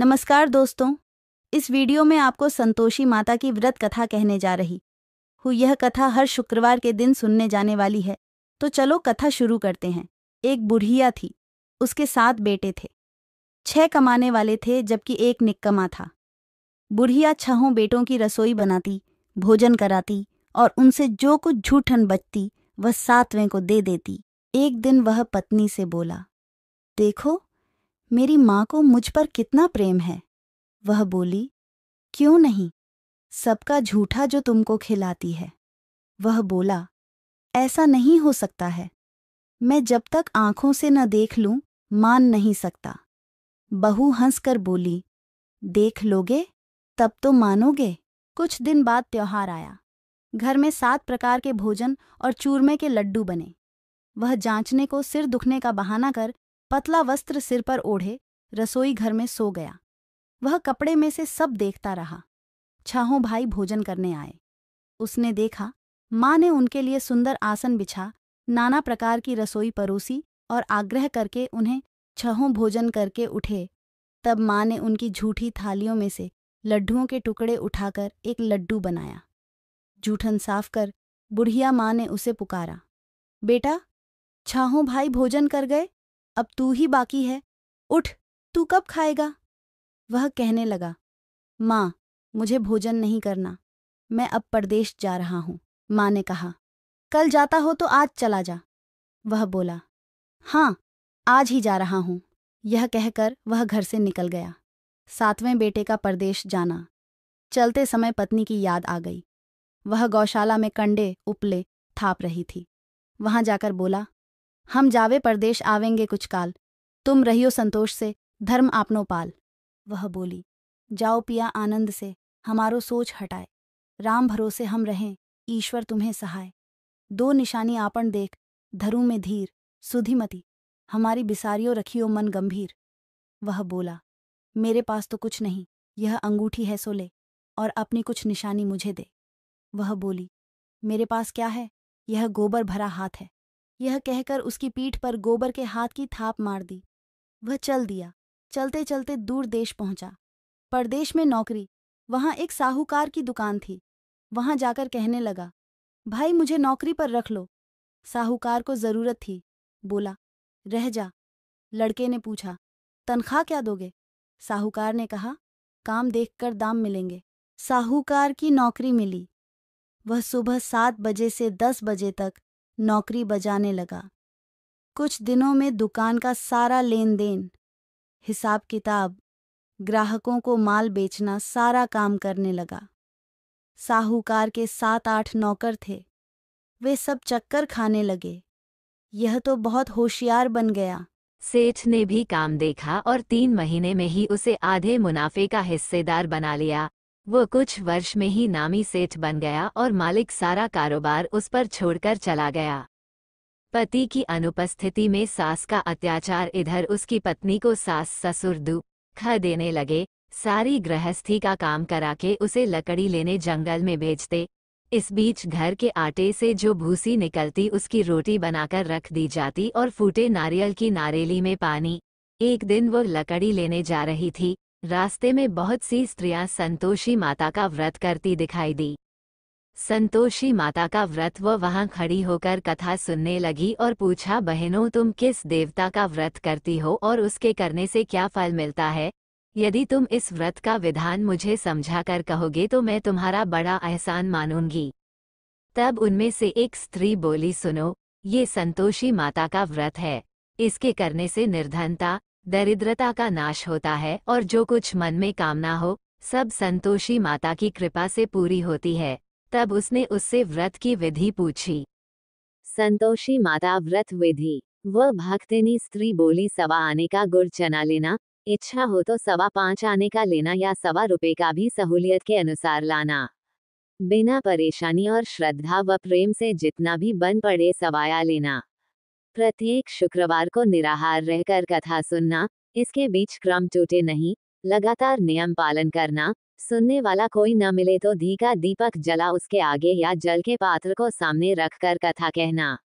नमस्कार दोस्तों इस वीडियो में आपको संतोषी माता की व्रत कथा कहने जा रही हूँ यह कथा हर शुक्रवार के दिन सुनने जाने वाली है तो चलो कथा शुरू करते हैं एक बुढ़िया थी उसके सात बेटे थे छह कमाने वाले थे जबकि एक निक्कमा था बुढ़िया छहों बेटों की रसोई बनाती भोजन कराती और उनसे जो कुछ झूठन बचती वह सातवें को दे देती एक दिन वह पत्नी से बोला देखो मेरी माँ को मुझ पर कितना प्रेम है वह बोली क्यों नहीं सबका झूठा जो तुमको खिलाती है वह बोला ऐसा नहीं हो सकता है मैं जब तक आंखों से न देख लूं मान नहीं सकता बहू हंसकर बोली देख लोगे तब तो मानोगे कुछ दिन बाद त्योहार आया घर में सात प्रकार के भोजन और चूरमे के लड्डू बने वह जांचने को सिर दुखने का बहाना कर पतला वस्त्र सिर पर ओढ़े रसोई घर में सो गया वह कपड़े में से सब देखता रहा छाहों भाई भोजन करने आए उसने देखा माँ ने उनके लिए सुंदर आसन बिछा नाना प्रकार की रसोई परोसी और आग्रह करके उन्हें छहों भोजन करके उठे तब माँ ने उनकी झूठी थालियों में से लड्डुओं के टुकड़े उठाकर एक लड्डू बनाया जूठन साफ कर बुढ़िया माँ ने उसे पुकारा बेटा छाहों भाई भोजन कर गए अब तू ही बाकी है उठ तू कब खाएगा वह कहने लगा माँ मुझे भोजन नहीं करना मैं अब परदेश जा रहा हूँ माँ ने कहा कल जाता हो तो आज चला जा वह बोला हाँ आज ही जा रहा हूँ यह कहकर वह घर से निकल गया सातवें बेटे का परदेश जाना चलते समय पत्नी की याद आ गई वह गौशाला में कंडे उपले थाप रही थी वहां जाकर बोला हम जावे परदेश आवेंगे कुछ काल तुम रहियो संतोष से धर्म आपनो पाल वह बोली जाओ पिया आनंद से हमारो सोच हटाए राम भरोसे हम रहें ईश्वर तुम्हें सहाय दो निशानी आपन देख धरू में धीर सुधिमती हमारी बिसारियों रखियो मन गंभीर वह बोला मेरे पास तो कुछ नहीं यह अंगूठी है सोले और अपनी कुछ निशानी मुझे दे वह बोली मेरे पास क्या है यह गोबर भरा हाथ है यह कहकर उसकी पीठ पर गोबर के हाथ की थाप मार दी वह चल दिया चलते चलते दूर देश पहुंचा परदेश में नौकरी वहां एक साहूकार की दुकान थी वहां जाकर कहने लगा भाई मुझे नौकरी पर रख लो साहूकार को जरूरत थी बोला रह जा लड़के ने पूछा तनख्वाह क्या दोगे साहूकार ने कहा काम देखकर दाम मिलेंगे साहूकार की नौकरी मिली वह सुबह सात बजे से दस बजे तक नौकरी बजाने लगा कुछ दिनों में दुकान का सारा लेन देन हिसाब किताब ग्राहकों को माल बेचना सारा काम करने लगा साहूकार के सात आठ नौकर थे वे सब चक्कर खाने लगे यह तो बहुत होशियार बन गया सेठ ने भी काम देखा और तीन महीने में ही उसे आधे मुनाफे का हिस्सेदार बना लिया वो कुछ वर्ष में ही नामी सेठ बन गया और मालिक सारा कारोबार उस पर छोड़कर चला गया पति की अनुपस्थिति में सास का अत्याचार इधर उसकी पत्नी को सास ससुर ख देने लगे सारी गृहस्थी का काम करा के उसे लकड़ी लेने जंगल में भेजते इस बीच घर के आटे से जो भूसी निकलती उसकी रोटी बनाकर रख दी जाती और फूटे नारियल की नारेली में पानी एक दिन वो लकड़ी लेने जा रही थी रास्ते में बहुत सी स्त्रियां संतोषी माता का व्रत करती दिखाई दी संतोषी माता का व्रत वह वहां खड़ी होकर कथा सुनने लगी और पूछा बहनों तुम किस देवता का व्रत करती हो और उसके करने से क्या फल मिलता है यदि तुम इस व्रत का विधान मुझे समझा कर कहोगे तो मैं तुम्हारा बड़ा एहसान मानूंगी तब उनमें से एक स्त्री बोली सुनो ये संतोषी माता का व्रत है इसके करने से निर्धनता दरिद्रता का नाश होता है और जो कुछ मन में कामना हो सब संतोषी माता की कृपा से पूरी होती है तब उसने उससे व्रत की विधि पूछी संतोषी माता व्रत विधि वह भक्तिनी स्त्री बोली सवा आने का गुड़ चना लेना इच्छा हो तो सवा पांच आने का लेना या सवा रुपए का भी सहूलियत के अनुसार लाना बिना परेशानी और श्रद्धा व प्रेम से जितना भी बन पड़े सवाया लेना प्रत्येक शुक्रवार को निराहार रहकर कथा सुनना इसके बीच क्रम टूटे नहीं लगातार नियम पालन करना सुनने वाला कोई न मिले तो धी का दीपक जला उसके आगे या जल के पात्र को सामने रखकर कथा कहना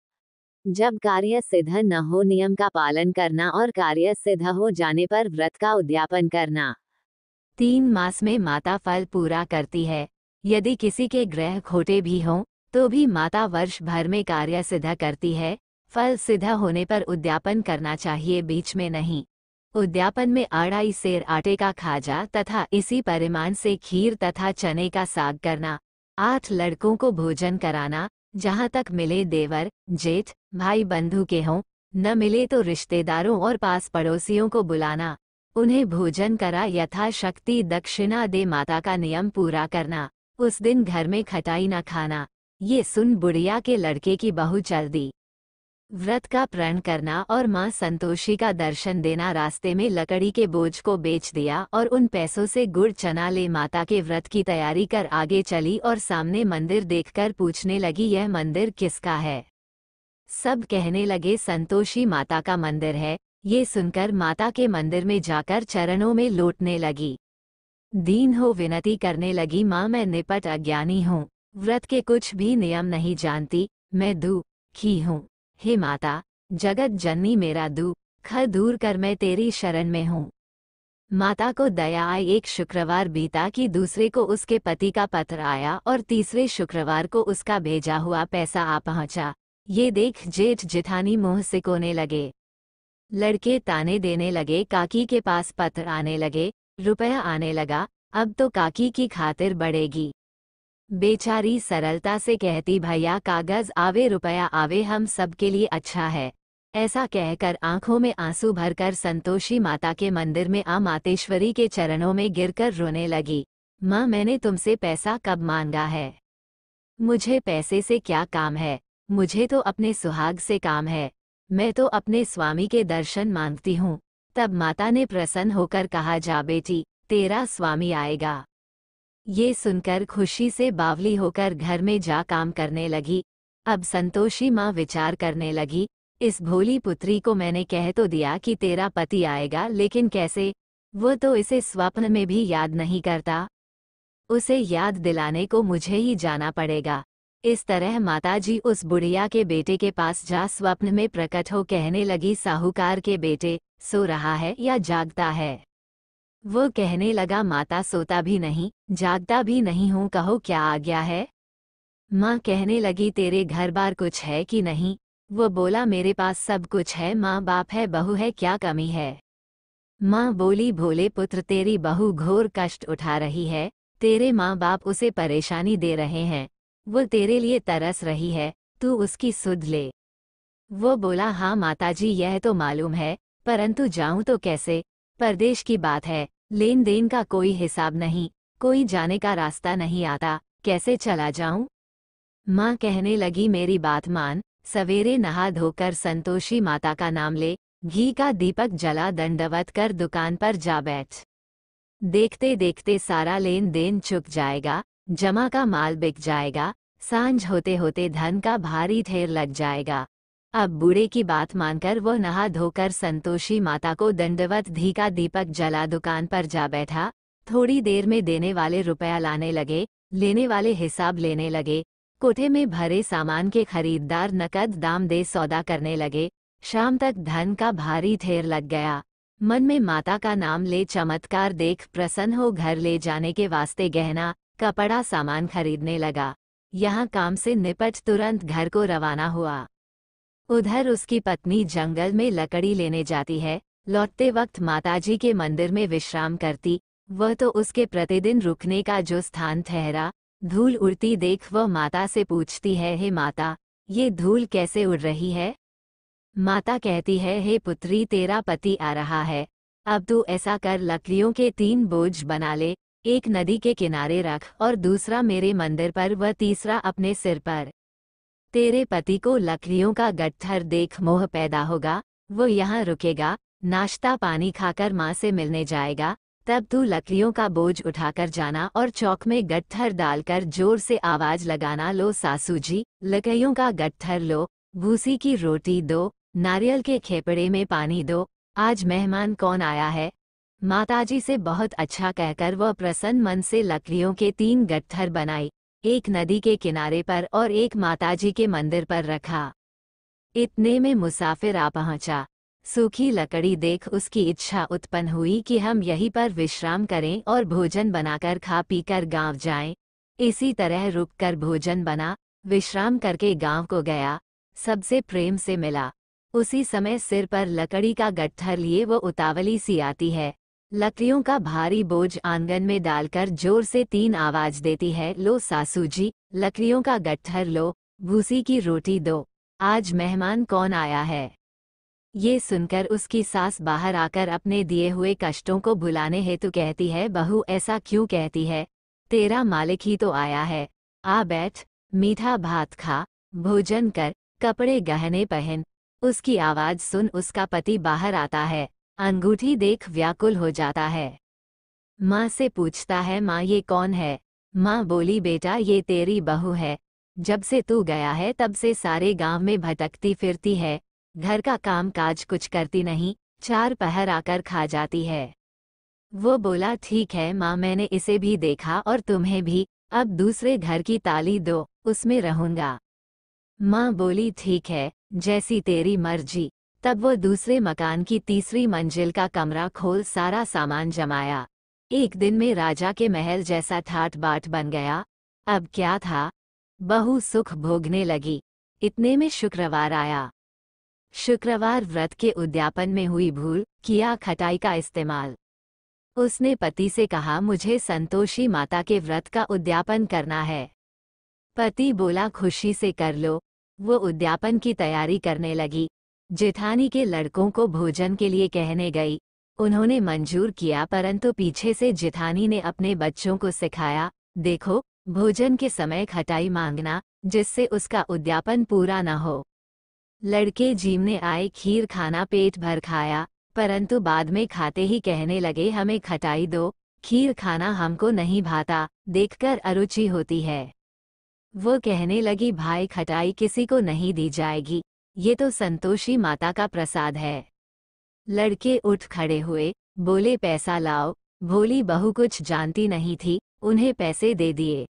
जब कार्य सिद्ध न हो नियम का पालन करना और कार्य सिद्ध हो जाने पर व्रत का उद्यापन करना तीन मास में माता फल पूरा करती है यदि किसी के ग्रह खोटे भी हों तो भी माता वर्ष भर में कार्य सिद्ध करती है फल सीधा होने पर उद्यापन करना चाहिए बीच में नहीं उद्यापन में अढ़ाई सेर आटे का खाजा तथा इसी परिमाण से खीर तथा चने का साग करना आठ लड़कों को भोजन कराना जहाँ तक मिले देवर जेठ भाई बंधु के हों न मिले तो रिश्तेदारों और पास पड़ोसियों को बुलाना उन्हें भोजन करा यथाशक्ति दक्षिणा दे माता का नियम पूरा करना उस दिन घर में खटाई न खाना ये सुन बुढ़िया के लड़के की बहू चल दी व्रत का प्रण करना और मां संतोषी का दर्शन देना रास्ते में लकड़ी के बोझ को बेच दिया और उन पैसों से गुड़ चना ले माता के व्रत की तैयारी कर आगे चली और सामने मंदिर देखकर पूछने लगी यह मंदिर किसका है सब कहने लगे संतोषी माता का मंदिर है ये सुनकर माता के मंदिर में जाकर चरणों में लौटने लगी दीन हो विनती करने लगी माँ मैं निपट अज्ञानी हूँ व्रत के कुछ भी नियम नहीं जानती मैं दू खी हूँ हे माता जगत जननी मेरा दुख दूर कर मैं तेरी शरण में हूँ माता को दया आई एक शुक्रवार बीता कि दूसरे को उसके पति का पत्र आया और तीसरे शुक्रवार को उसका भेजा हुआ पैसा आ पहुंचा ये देख जेठ जिठानी मुंह से कोने लगे लड़के ताने देने लगे काकी के पास पत्र आने लगे रुपया आने लगा अब तो काकी की खातिर बढ़ेगी बेचारी सरलता से कहती भैया कागज आवे रुपया आवे हम सब के लिए अच्छा है ऐसा कहकर आंखों में आंसू भरकर संतोषी माता के मंदिर में आ मातेश्वरी के चरणों में गिरकर रोने लगी माँ मैंने तुमसे पैसा कब मांगा है मुझे पैसे से क्या काम है मुझे तो अपने सुहाग से काम है मैं तो अपने स्वामी के दर्शन मांगती हूँ तब माता ने प्रसन्न होकर कहा जा बेटी तेरा स्वामी आएगा ये सुनकर खुशी से बावली होकर घर में जा काम करने लगी अब संतोषी माँ विचार करने लगी इस भोली पुत्री को मैंने कह तो दिया कि तेरा पति आएगा लेकिन कैसे वो तो इसे स्वप्न में भी याद नहीं करता उसे याद दिलाने को मुझे ही जाना पड़ेगा इस तरह माताजी उस बुढ़िया के बेटे के पास जा स्वप्न में प्रकट हो कहने लगी साहूकार के बेटे सो रहा है या जागता है वो कहने लगा माता सोता भी नहीं जागता भी नहीं हूँ कहो क्या आ गया है माँ कहने लगी तेरे घर बार कुछ है कि नहीं वो बोला मेरे पास सब कुछ है माँ बाप है बहू है क्या कमी है माँ बोली भोले पुत्र तेरी बहू घोर कष्ट उठा रही है तेरे माँ बाप उसे परेशानी दे रहे हैं वो तेरे लिए तरस रही है तू उसकी सुध ले वो बोला हाँ माताजी यह तो मालूम है परंतु जाऊं तो कैसे परदेश की बात है लेन देन का कोई हिसाब नहीं कोई जाने का रास्ता नहीं आता कैसे चला जाऊं माँ कहने लगी मेरी बात मान सवेरे नहा धोकर संतोषी माता का नाम ले घी का दीपक जला दंडवत कर दुकान पर जा बैठ देखते देखते सारा लेन देन चुक जाएगा जमा का माल बिक जाएगा सांझ होते होते धन का भारी ढेर लग जाएगा अब बूढ़े की बात मानकर वह नहा धोकर संतोषी माता को दंडवत धी का दीपक जला दुकान पर जा बैठा थोड़ी देर में देने वाले रुपया लाने लगे लेने वाले हिसाब लेने लगे कोठे में भरे सामान के खरीददार नकद दाम दे सौदा करने लगे शाम तक धन का भारी ढेर लग गया मन में माता का नाम ले चमत्कार देख प्रसन्न हो घर ले जाने के वास्ते गहना कपड़ा सामान खरीदने लगा यहाँ काम से निपट तुरंत घर को रवाना हुआ उधर उसकी पत्नी जंगल में लकड़ी लेने जाती है लौटते वक्त माताजी के मंदिर में विश्राम करती वह तो उसके प्रतिदिन रुकने का जो स्थान ठहरा धूल उड़ती देख वह माता से पूछती है हे माता ये धूल कैसे उड़ रही है माता कहती है हे पुत्री तेरा पति आ रहा है अब तू ऐसा कर लकड़ियों के तीन बोझ बना ले एक नदी के किनारे रख और दूसरा मेरे मंदिर पर व तीसरा अपने सिर पर तेरे पति को लकड़ियों का गट्ठर देख मोह पैदा होगा वो यहाँ रुकेगा नाश्ता पानी खाकर माँ से मिलने जाएगा तब तू लकड़ियों का बोझ उठाकर जाना और चौक में गट्ठर डालकर जोर से आवाज लगाना लो सासू जी लकड़ियों का गट्ठर लो भूसी की रोटी दो नारियल के खेपड़े में पानी दो आज मेहमान कौन आया है माताजी से बहुत अच्छा कहकर वह प्रसन्न मन से लकड़ियों के तीन गट्ठर बनाई एक नदी के किनारे पर और एक माताजी के मंदिर पर रखा इतने में मुसाफिर आ पहुंचा सूखी लकड़ी देख उसकी इच्छा उत्पन्न हुई कि हम यहीं पर विश्राम करें और भोजन बनाकर खा पीकर गांव जाएं। इसी तरह रुककर भोजन बना विश्राम करके गांव को गया सबसे प्रेम से मिला उसी समय सिर पर लकड़ी का गट्ठर लिए वो उतावली सी आती है लकड़ियों का भारी बोझ आंगन में डालकर जोर से तीन आवाज देती है लो सासू जी लकड़ियों का गट्ठर लो भूसी की रोटी दो आज मेहमान कौन आया है ये सुनकर उसकी सास बाहर आकर अपने दिए हुए कष्टों को भुलाने हेतु कहती है बहू ऐसा क्यों कहती है तेरा मालिक ही तो आया है आ बैठ मीठा भात खा भोजन कर कपड़े गहने पहन उसकी आवाज सुन उसका पति बाहर आता है अंगूठी देख व्याकुल हो जाता है माँ से पूछता है माँ ये कौन है माँ बोली बेटा ये तेरी बहू है जब से तू गया है तब से सारे गांव में भटकती फिरती है घर का काम काज कुछ करती नहीं चार पहर आकर खा जाती है वो बोला ठीक है माँ मैंने इसे भी देखा और तुम्हें भी अब दूसरे घर की ताली दो उसमें रहूंगा माँ बोली ठीक है जैसी तेरी मर्जी तब वो दूसरे मकान की तीसरी मंजिल का कमरा खोल सारा सामान जमाया एक दिन में राजा के महल जैसा ठाट बाट बन गया अब क्या था बहु सुख भोगने लगी इतने में शुक्रवार आया शुक्रवार व्रत के उद्यापन में हुई भूल किया खटाई का इस्तेमाल उसने पति से कहा मुझे संतोषी माता के व्रत का उद्यापन करना है पति बोला खुशी से कर लो वो उद्यापन की तैयारी करने लगी जेठानी के लड़कों को भोजन के लिए कहने गई उन्होंने मंजूर किया परंतु पीछे से जेठानी ने अपने बच्चों को सिखाया देखो भोजन के समय खटाई मांगना जिससे उसका उद्यापन पूरा न हो लड़के जीमने आए खीर खाना पेट भर खाया परंतु बाद में खाते ही कहने लगे हमें खटाई दो खीर खाना हमको नहीं भाता देखकर अरुचि होती है वो कहने लगी भाई खटाई किसी को नहीं दी जाएगी ये तो संतोषी माता का प्रसाद है लड़के उठ खड़े हुए बोले पैसा लाओ भोली बहु कुछ जानती नहीं थी उन्हें पैसे दे दिए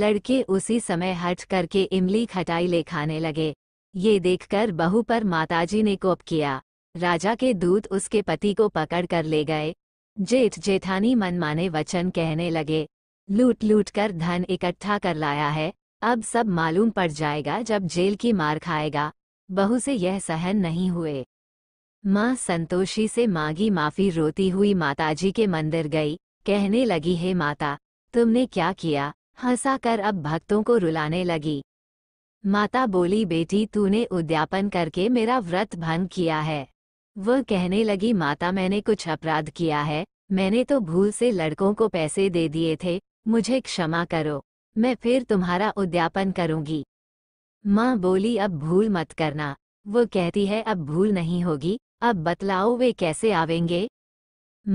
लड़के उसी समय हट करके इमली खटाई ले खाने लगे ये देखकर बहू पर माताजी ने कोप किया राजा के दूत उसके पति को पकड़ कर ले गए जेठ जेठानी मनमाने वचन कहने लगे लूट लूट कर धन इकट्ठा कर लाया है अब सब मालूम पड़ जाएगा जब जेल की मार खाएगा बहू से यह सहन नहीं हुए माँ संतोषी से मांगी माफी रोती हुई माताजी के मंदिर गई कहने लगी हे माता तुमने क्या किया हंसा कर अब भक्तों को रुलाने लगी माता बोली बेटी तूने उद्यापन करके मेरा व्रत भंग किया है वह कहने लगी माता मैंने कुछ अपराध किया है मैंने तो भूल से लड़कों को पैसे दे दिए थे मुझे क्षमा करो मैं फिर तुम्हारा उद्यापन करूंगी माँ बोली अब भूल मत करना वो कहती है अब भूल नहीं होगी अब बतलाओ वे कैसे आवेंगे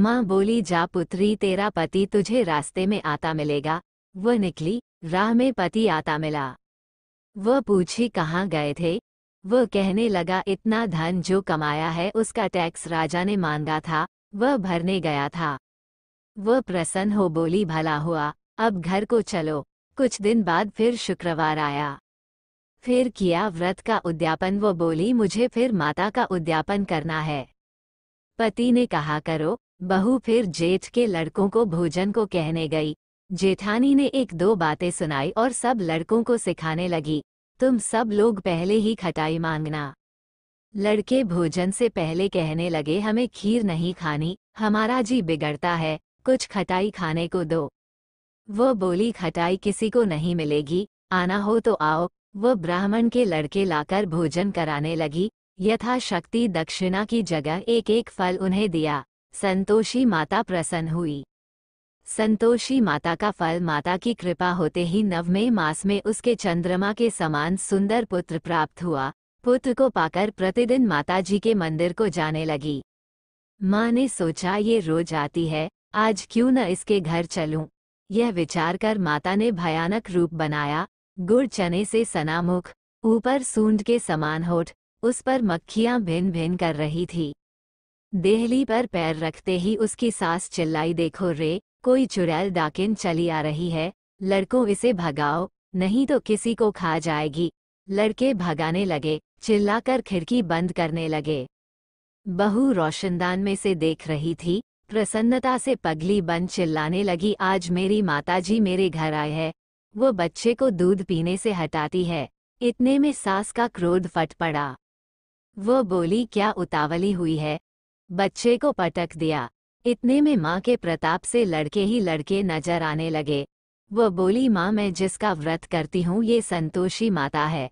माँ बोली जा पुत्री तेरा पति तुझे रास्ते में आता मिलेगा वो निकली राह में पति आता मिला वह पूछी कहाँ गए थे वो कहने लगा इतना धन जो कमाया है उसका टैक्स राजा ने मांगा था वह भरने गया था वह प्रसन्न हो बोली भला हुआ अब घर को चलो कुछ दिन बाद फिर शुक्रवार आया फिर किया व्रत का उद्यापन वो बोली मुझे फिर माता का उद्यापन करना है पति ने कहा करो बहू फिर जेठ के लड़कों को भोजन को कहने गई जेठानी ने एक दो बातें सुनाई और सब लड़कों को सिखाने लगी तुम सब लोग पहले ही खटाई मांगना लड़के भोजन से पहले कहने लगे हमें खीर नहीं खानी हमारा जी बिगड़ता है कुछ खटाई खाने को दो वो बोली खटाई किसी को नहीं मिलेगी आना हो तो आओ वह ब्राह्मण के लड़के लाकर भोजन कराने लगी यथाशक्ति दक्षिणा की जगह एक एक फल उन्हें दिया संतोषी माता प्रसन्न हुई संतोषी माता का फल माता की कृपा होते ही नवमे मास में उसके चंद्रमा के समान सुंदर पुत्र प्राप्त हुआ पुत्र को पाकर प्रतिदिन माताजी के मंदिर को जाने लगी माँ ने सोचा ये रोज आती है आज क्यों न इसके घर चलूं? यह विचार कर माता ने भयानक रूप बनाया गुड़ चने से सनामुख ऊपर सूंड के समान होठ उस पर मक्खियां भिन भिन कर रही थी देहली पर पैर रखते ही उसकी सास चिल्लाई देखो रे कोई चुड़ैल डाकिन चली आ रही है लड़कों इसे भगाओ नहीं तो किसी को खा जाएगी लड़के भगाने लगे चिल्लाकर खिड़की बंद करने लगे बहू रोशनदान में से देख रही थी प्रसन्नता से पगली बंद चिल्लाने लगी आज मेरी माताजी मेरे घर आए हैं वो बच्चे को दूध पीने से हटाती है इतने में सास का क्रोध फट पड़ा वो बोली क्या उतावली हुई है बच्चे को पटक दिया इतने में माँ के प्रताप से लड़के ही लड़के नजर आने लगे वो बोली माँ मैं जिसका व्रत करती हूँ ये संतोषी माता है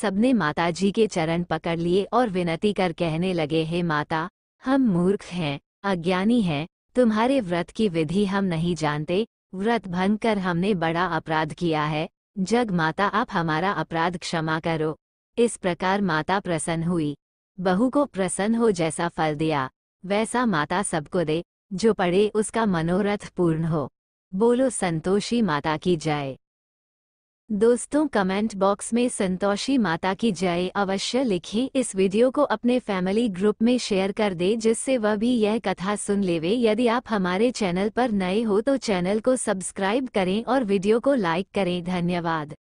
सबने माताजी के चरण पकड़ लिए और विनती कर कहने लगे हे माता हम मूर्ख हैं अज्ञानी हैं तुम्हारे व्रत की विधि हम नहीं जानते व्रत भंग कर हमने बड़ा अपराध किया है जग माता आप हमारा अपराध क्षमा करो इस प्रकार माता प्रसन्न हुई बहू को प्रसन्न हो जैसा फल दिया वैसा माता सबको दे जो पढ़े उसका मनोरथ पूर्ण हो बोलो संतोषी माता की जय दोस्तों कमेंट बॉक्स में संतोषी माता की जय अवश्य लिखें इस वीडियो को अपने फैमिली ग्रुप में शेयर कर दें जिससे वह भी यह कथा सुन लेवे यदि आप हमारे चैनल पर नए हो तो चैनल को सब्सक्राइब करें और वीडियो को लाइक करें धन्यवाद